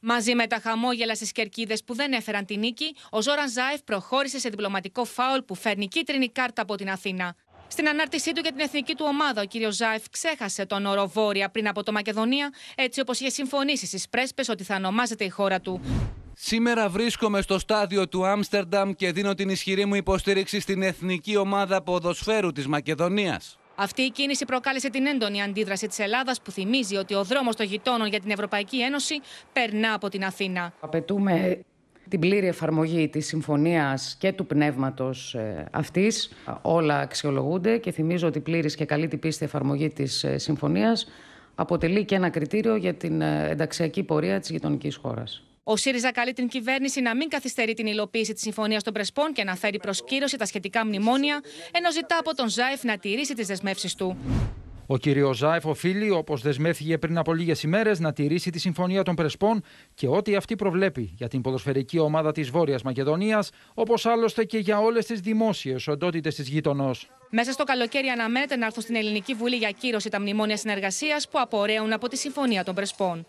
Μαζί με τα χαμόγελα στις κερκίδες που δεν έφεραν την νίκη, ο Ζόραν Ζάεφ προχώρησε σε διπλωματικό φάουλ που φέρνει κίτρινη κάρτα από την Αθήνα. Στην ανάρτησή του για την εθνική του ομάδα, ο κ. Ζάεφ ξέχασε τον όρο Βόρεια πριν από το Μακεδονία, έτσι όπως είχε συμφωνήσει στις πρέσπες ότι θα ονομάζεται η χώρα του. Σήμερα βρίσκομαι στο στάδιο του Άμστερνταμ και δίνω την ισχυρή μου υποστήριξη στην εθνική ομάδα ποδοσφαίρου της Μακεδονίας. Αυτή η κίνηση προκάλεσε την έντονη αντίδραση της Ελλάδας που θυμίζει ότι ο δρόμος των γειτόνων για την Ευρωπαϊκή Ένωση περνά από την Αθήνα. Απαιτούμε την πλήρη εφαρμογή της συμφωνίας και του πνεύματος ε, αυτής. Όλα αξιολογούνται και θυμίζω ότι η πλήρης και καλή την πίστη εφαρμογή της ε, συμφωνίας αποτελεί και ένα κριτήριο για την ε, ενταξιακή πορεία της γειτονικής χώρας. Ο ΣΥΡΙΖΑ καλεί την κυβέρνηση να μην καθυστερεί την υλοποίηση της Συμφωνίας των Πρεσπών και να φέρει προ κύρωση τα σχετικά μνημόνια, ενώ ζητά από τον Ζάεφ να τηρήσει τις δεσμεύσεις του. Ο κ. Ζάεφ οφείλει, όπως δεσμεύθηκε πριν από λίγες ημέρες, να τηρήσει τη Συμφωνία των Πρεσπών και ό,τι αυτή προβλέπει για την ποδοσφαιρική ομάδα της Βόρειας Μακεδονίας, όπως άλλωστε και για όλες τις δημόσιες οντότητες της γείτονο. Μέσα στο καλοκαίρι αναμένεται να έρθουν στην Ελληνική Βουλή για κύρωση τα μνημόνια συνεργασίας που απορρέουν από τη Συμφωνία των Πρεσπών.